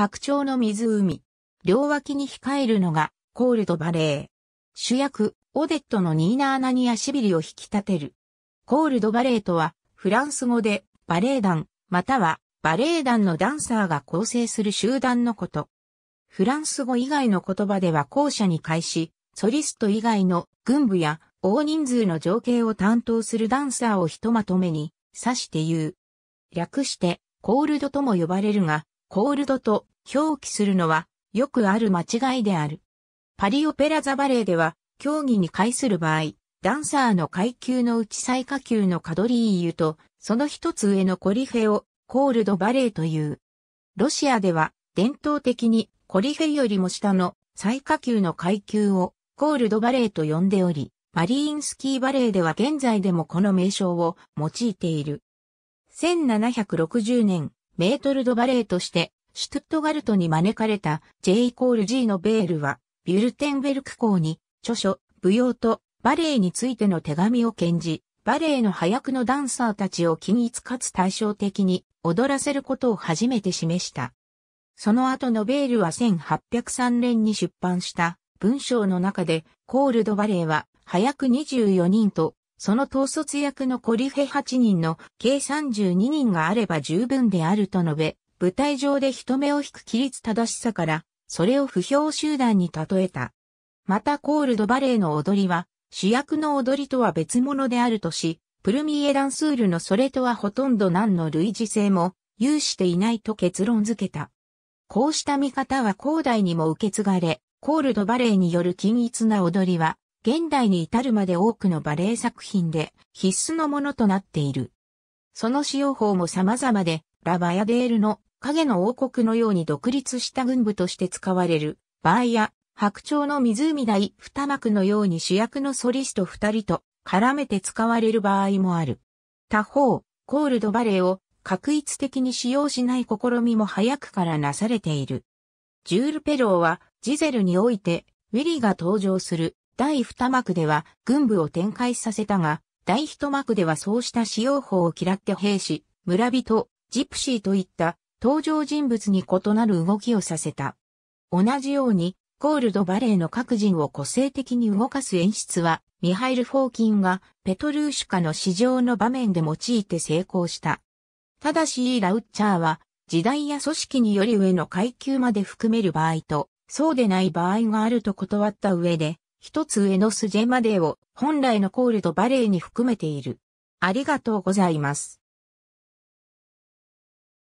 白鳥の湖。両脇に控えるのが、コールドバレー。主役、オデットのニーナ・アナニア・シビリを引き立てる。コールドバレーとは、フランス語で、バレエ団、または、バレエ団のダンサーが構成する集団のこと。フランス語以外の言葉では校舎に開始、ソリスト以外の軍部や大人数の情景を担当するダンサーをひとまとめに指して言う。略して、コールドとも呼ばれるが、コールドと表記するのはよくある間違いである。パリオペラザバレーでは競技に介する場合、ダンサーの階級のうち最下級のカドリーユとその一つ上のコリフェをコールドバレーという。ロシアでは伝統的にコリフェよりも下の最下級の階級をコールドバレーと呼んでおり、マリーンスキーバレーでは現在でもこの名称を用いている。1760年、メートル・ド・バレーとして、シュトゥットガルトに招かれた J イコール G のベールは、ビュルテンベルク校に、著書、舞踊とバレエについての手紙を献じ、バレエの早くのダンサーたちを均一かつ対照的に踊らせることを初めて示した。その後のベールは1803年に出版した文章の中で、コールドバレーは早く24人とその統率役のコリフェ8人の計32人があれば十分であると述べ、舞台上で人目を引く規律正しさから、それを不評集団に例えた。またコールドバレーの踊りは、主役の踊りとは別物であるとし、プルミエダンスールのそれとはほとんど何の類似性も有していないと結論付けた。こうした見方は後代にも受け継がれ、コールドバレーによる均一な踊りは、現代に至るまで多くのバレエ作品で必須のものとなっている。その使用法も様々で、ラ・バヤデールの影の王国のように独立した軍部として使われる、場合や白鳥の湖大二幕のように主役のソリスト二人と絡めて使われる場合もある。他方、コールドバレーを確一的に使用しない試みも早くからなされている。ジュール・ペローは、ジゼルにおいて、ウィリーが登場する第二幕では軍部を展開させたが、第一幕ではそうした使用法を嫌って兵士、村人、ジプシーといった登場人物に異なる動きをさせた。同じように、コールドバレーの各人を個性的に動かす演出は、ミハイル・フォーキンがペトルーシュカの市場の場面で用いて成功した。ただし、ラウッチャーは、時代や組織により上の階級まで含める場合と、そうでない場合があると断った上で、一つ上のスジェマデを本来のコールドバレーに含めている。ありがとうございます。